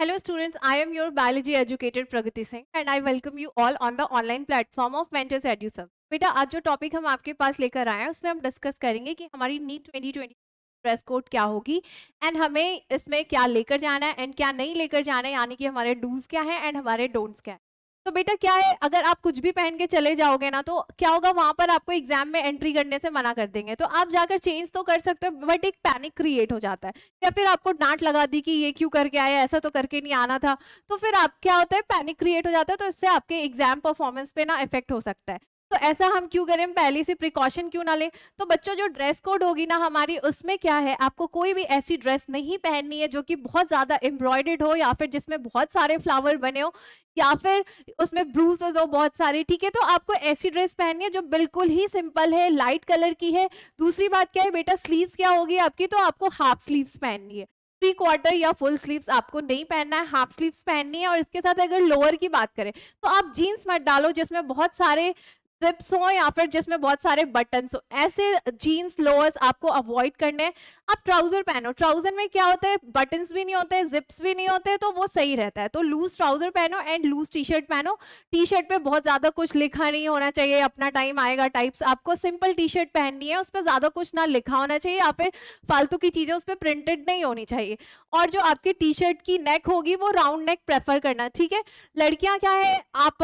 Hello students, I am your biology educator Pragati Singh and I welcome you all on the online platform of Mentors EduSub. बेटा आज जो topic हम आपके पास लेकर आए हैं उसमें हम डिस्कस करेंगे कि हमारी नीट 2020 ड्रेस कोड क्या होगी एंड हमें इसमें क्या लेकर जाना है एंड क्या नहीं लेकर जाना है यानी कि हमारे डूज क्या है एंड हमारे डोंट्स क्या है तो बेटा क्या है अगर आप कुछ भी पहन के चले जाओगे ना तो क्या होगा वहां पर आपको एग्जाम में एंट्री करने से मना कर देंगे तो आप जाकर चेंज तो कर सकते हो बट एक पैनिक क्रिएट हो जाता है या फिर आपको डांट लगा दी कि ये क्यों करके आया ऐसा तो करके नहीं आना था तो फिर आप क्या होता है पैनिक क्रिएट हो जाता है तो इससे आपके एग्जाम परफॉर्मेंस पे ना इफेक्ट हो सकता है तो ऐसा हम क्यों करें पहले से प्रिकॉशन क्यों ना लें तो बच्चों जो ड्रेस कोड होगी ना हमारी उसमें क्या है आपको कोई भी ऐसी ड्रेस नहीं पहननी है जो कि बहुत ज़्यादा एम्ब्रॉयडर्ड हो या फिर जिसमें बहुत सारे फ्लावर बने हो या फिर उसमें ब्रूसेस हो बहुत सारे ठीक है तो आपको ऐसी ड्रेस पहननी है जो बिल्कुल ही सिंपल है लाइट कलर की है दूसरी बात क्या है बेटा स्लीव्स क्या होगी आपकी तो आपको हाफ स्लीव्स पहननी है थ्री क्वार्टर या फुल स्लीव्स आपको नहीं पहनना है हाफ स्लीव्स पहननी है और इसके साथ अगर लोअर की बात करें तो आप जीन्स मत डालो जिसमें बहुत सारे स्ट्रिप्स हो या फिर जिसमें बहुत सारे बटन्स हो ऐसे जीन्स लोअर्स आपको अवॉइड करने हैं आप ट्राउजर पहनो ट्राउजर में क्या होता है बटन भी नहीं होते जिप्स भी नहीं होते तो वो सही रहता है तो लूज ट्राउजर पहनो एंड लूज टी शर्ट पहनो टी शर्ट पे बहुत ज़्यादा कुछ लिखा नहीं होना चाहिए अपना टाइम आएगा टाइप्स आपको सिंपल टी शर्ट पहननी है उस पर ज़्यादा कुछ ना लिखा होना चाहिए या फिर फालतू की चीज़ें उस पर प्रिंटेड नहीं होनी चाहिए और जो आपकी टी शर्ट की नेक होगी वो राउंड नेक प्रेफर करना ठीक है लड़कियाँ क्या है आप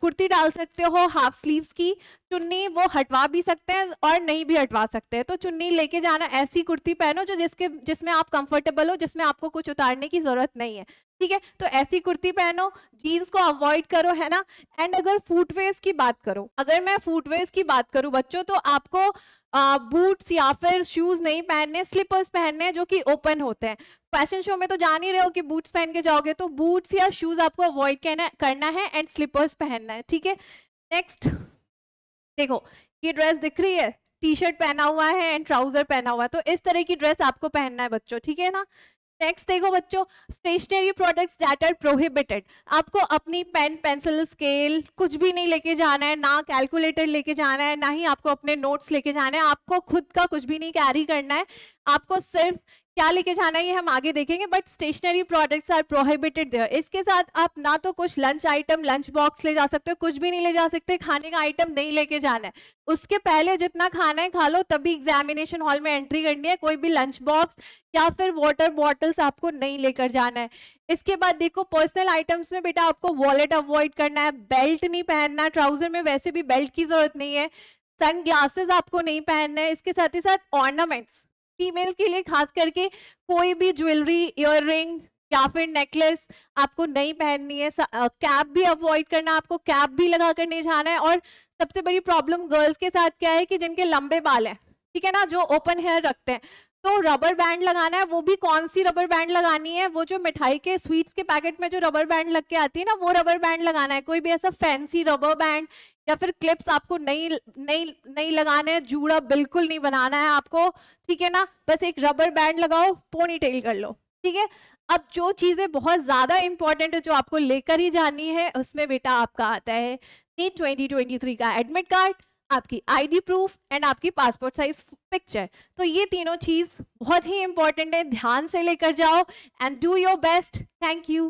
कुर्ती डाल सकते हो हाफ स्लीव स्लीव्स की चुन्नी वो हटवा भी सकते हैं और नहीं भी हटवा सकते हैं तो चुन्नी लेके जाना ऐसी कुर्ती पहनो जो जिसके जिसमें आप कंफर्टेबल हो जिसमें आपको कुछ उतारने की ज़रूरत नहीं है ठीक है तो ऐसी कुर्ती पहनो जीन्स को अवॉइड करो है ना एंड अगर फूटवेयर की बात करो अगर मैं फूटवेयर की बात करूँ बच्चों तो आपको बूट्स या फिर शूज नहीं पहनने स्लीपर्स पहनने जो कि ओपन होते हैं फैशन शो में तो जान ही रहे हो कि बूट्स पहन के जाओगे तो बूट्स या शूज आपको अवॉइड करना है एंड स्लीपर्स पहनना है ठीक है नेक्स्ट देखो ये ड्रेस दिख रही है टी शर्ट पहना हुआ है एंड ट्राउजर पहना हुआ है तो इस तरह की ड्रेस आपको पहनना है बच्चों ठीक है ना नेक्स्ट देखो बच्चों stationery products that are prohibited आपको अपनी पेन पेंसिल स्केल कुछ भी नहीं लेके जाना है ना कैलकुलेटर लेके जाना है ना ही आपको अपने नोट्स लेके जाना है आपको खुद का कुछ भी नहीं कैरी करना है आपको सिर्फ क्या लेके जाना है ये हम आगे देखेंगे but stationery products are prohibited there इसके साथ आप ना तो कुछ लंच आइटम लंच बॉक्स ले जा सकते हो कुछ भी नहीं ले जा सकते खाने का आइटम नहीं लेके जाना है उसके पहले जितना खाना है खा लो तभी एग्जामिनेशन हॉल में एंट्री करनी है कोई भी लंच बॉक्स या फिर वाटर बॉटल्स आपको नहीं लेकर जाना है इसके बाद देखो पर्सनल आइटम्स में बेटा आपको वॉलेट अवॉइड करना है बेल्ट नहीं पहनना ट्राउजर में वैसे भी बेल्ट की जरूरत नहीं है सन ग्लासेस आपको नहीं पहनना है इसके साथ ही साथ ऑर्नामेंट्स फीमेल्स के लिए खास करके कोई भी ज्वेलरी इयर या फिर नेकलेस आपको नहीं पहननी है कैप भी अवॉइड करना आपको कैप भी लगा कर नहीं जाना है और सबसे बड़ी प्रॉब्लम गर्ल्स के साथ क्या है कि जिनके लंबे बाल हैं ठीक है ना जो ओपन हेयर रखते हैं तो रबर बैंड लगाना है वो भी कौन सी रबर बैंड लगानी है वो जो मिठाई के स्वीट्स के पैकेट में जो रबर बैंड लग के आती है ना वो रबर बैंड लगाना है कोई भी ऐसा फैंसी रबर बैंड या फिर क्लिप्स आपको नहीं नहीं नहीं लगाना है जूड़ा बिल्कुल नहीं बनाना है आपको ठीक है ना बस एक रबर बैंड लगाओ पोनी टेल कर लो ठीक है अब जो चीज़ें बहुत ज़्यादा इंपॉर्टेंट है जो आपको लेकर ही जानी है उसमें बेटा आपका आता है नीट ट्वेंटी का एडमिट कार्ड आपकी आईडी प्रूफ एंड आपकी पासपोर्ट साइज पिक्चर तो ये तीनों चीज़ बहुत ही इंपॉर्टेंट है ध्यान से लेकर जाओ and do your best thank you